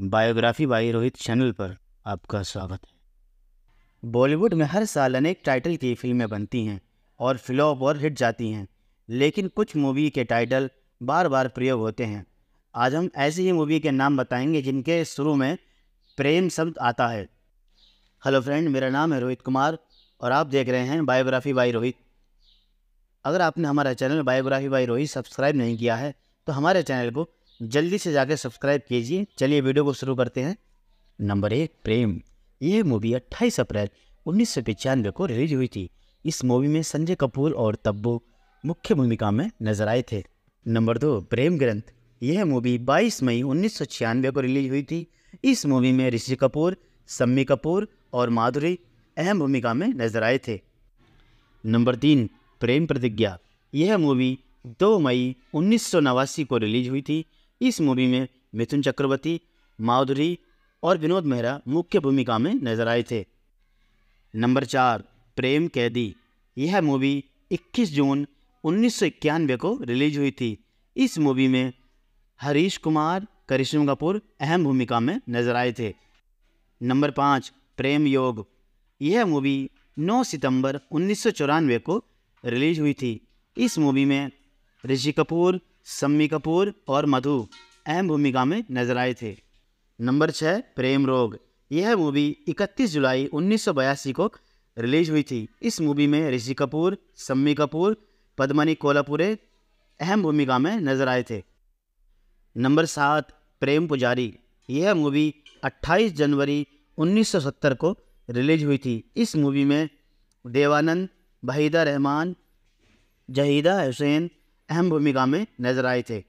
biography by Rohit channel पर आपका स्वागत है बॉलीवुड में हर साल अनेक टाइटल की फिल्में बनती हैं और फ्लॉप और हिट जाती हैं लेकिन कुछ मूवी के टाइटल बार बार प्रयोग होते हैं आज हम ऐसी ही मूवी के नाम बताएंगे जिनके शुरू में प्रेम शब्द आता है हेलो फ्रेंड मेरा नाम है रोहित कुमार और आप देख रहे हैं बायोग्राफी बाई रोहित अगर आपने हमारा channel biography by Rohit subscribe नहीं किया है तो हमारे चैनल को जल्दी से जाकर सब्सक्राइब कीजिए चलिए वीडियो को शुरू करते हैं नंबर एक प्रेम ये मूवी 28 अप्रैल उन्नीस को रिलीज हुई थी इस मूवी में संजय कपूर और तब्बू मुख्य भूमिका में नजर आए थे नंबर दो प्रेम ग्रंथ यह मूवी 22 मई उन्नीस को रिलीज हुई थी इस मूवी में ऋषि कपूर सम्मी कपूर और माधुरी अहम भूमिका में नजर आए थे नंबर तीन प्रेम प्रतिज्ञा यह मूवी 2 मई उन्नीस को रिलीज हुई थी इस मूवी में मिथुन चक्रवर्ती माधुरी और विनोद मेहरा मुख्य भूमिका में नजर आए थे नंबर चार प्रेम कैदी यह मूवी 21 जून उन्नीस को रिलीज हुई थी इस मूवी में हरीश कुमार करिश्मा कपूर अहम भूमिका में नजर आए थे नंबर पाँच प्रेम योग यह मूवी 9 सितंबर उन्नीस को रिलीज हुई थी इस मूवी में ऋषि कपूर सम्मी कपूर और मधु अहम भूमिका में नजर आए थे नंबर छः प्रेम रोग यह मूवी 31 जुलाई उन्नीस को रिलीज हुई थी इस मूवी में ऋषि कपूर सम्मी कपूर पद्मनी कोलापुरे अहम भूमिका में नजर आए थे नंबर सात प्रेम पुजारी यह मूवी 28 जनवरी 1970 को रिलीज हुई थी इस मूवी में देवानंद बहीदा रहमान जहीदा हुसैन अहम भूमिका में नजर आए थे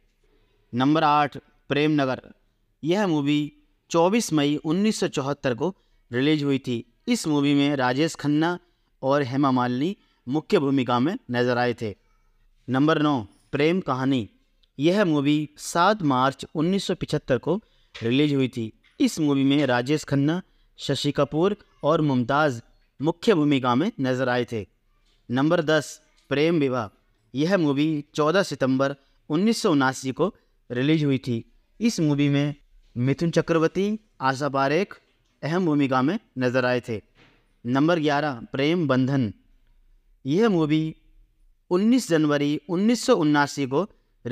नंबर आठ प्रेम नगर यह मूवी 24 मई 1974 को रिलीज हुई थी इस मूवी में राजेश खन्ना और हेमा मालिनी मुख्य भूमिका में नजर आए थे नंबर नौ प्रेम कहानी यह मूवी 7 मार्च 1975 को रिलीज हुई थी इस मूवी में राजेश खन्ना शशि कपूर और मुमताज़ मुख्य भूमिका में नजर आए थे नंबर दस प्रेम विवाह यह मूवी 14 सितंबर उन्नीस को रिलीज हुई थी इस मूवी में मिथुन चक्रवर्ती आशा पारेख अहम भूमिका में नजर आए थे नंबर 11 प्रेम बंधन यह मूवी 19 जनवरी उन्नीस को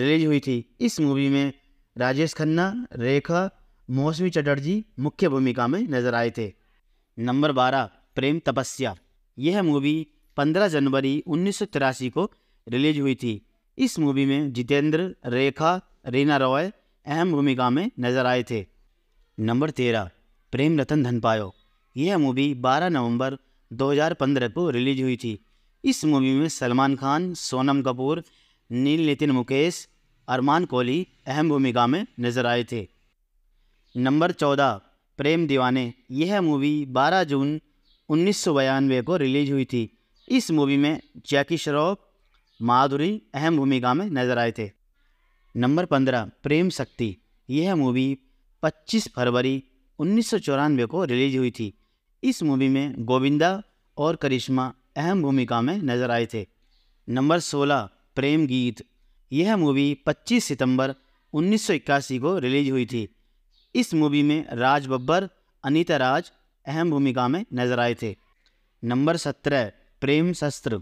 रिलीज हुई थी इस मूवी में राजेश खन्ना रेखा मौसमी चटर्जी मुख्य भूमिका में नजर आए थे नंबर 12 प्रेम तपस्या यह मूवी 15 जनवरी उन्नीस को रिलीज हुई थी इस मूवी में जितेंद्र रेखा रीना रॉय अहम भूमिका में नजर आए थे नंबर तेरह प्रेम रतन धनपायो यह मूवी 12 नवंबर 2015 को रिलीज हुई थी इस मूवी में सलमान खान सोनम कपूर नील नितिन मुकेश अरमान कोहली अहम भूमिका में नजर आए थे नंबर चौदह प्रेम दीवाने यह मूवी 12 जून उन्नीस को रिलीज हुई थी इस मूवी में जैकी श्रॉफ माधुरी अहम भूमिका में नजर आए थे नंबर पंद्रह प्रेम शक्ति यह मूवी 25 फरवरी उन्नीस को रिलीज हुई थी इस मूवी में गोविंदा और करिश्मा अहम भूमिका में नजर आए थे नंबर 16 प्रेम गीत यह मूवी 25 सितंबर उन्नीस को रिलीज हुई थी इस मूवी में राज बब्बर अनीता राज अहम भूमिका में नजर आए थे नंबर 17 प्रेम शस्त्र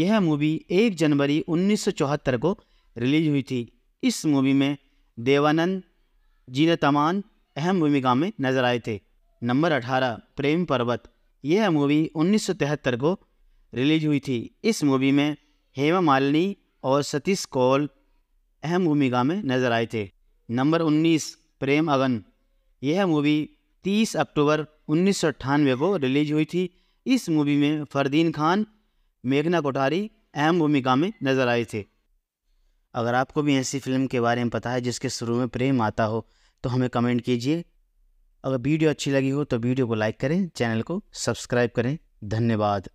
यह मूवी 1 जनवरी 1974 को रिलीज हुई थी इस मूवी में देवानंद जीना तमान अहम भूमिका में नजर आए थे नंबर 18 प्रेम पर्वत यह मूवी 1973 को रिलीज हुई थी इस मूवी में हेमा मालिनी और सतीश कौल अहम भूमिका में नजर आए थे नंबर 19 प्रेम अगन यह मूवी 30 अक्टूबर उन्नीस को रिलीज हुई थी इस मूवी में फरदीन खान मेघना कोठारी अहम भूमिका में नजर आए थे अगर आपको भी ऐसी फिल्म के बारे में पता है जिसके शुरू में प्रेम आता हो तो हमें कमेंट कीजिए अगर वीडियो अच्छी लगी हो तो वीडियो को लाइक करें चैनल को सब्सक्राइब करें धन्यवाद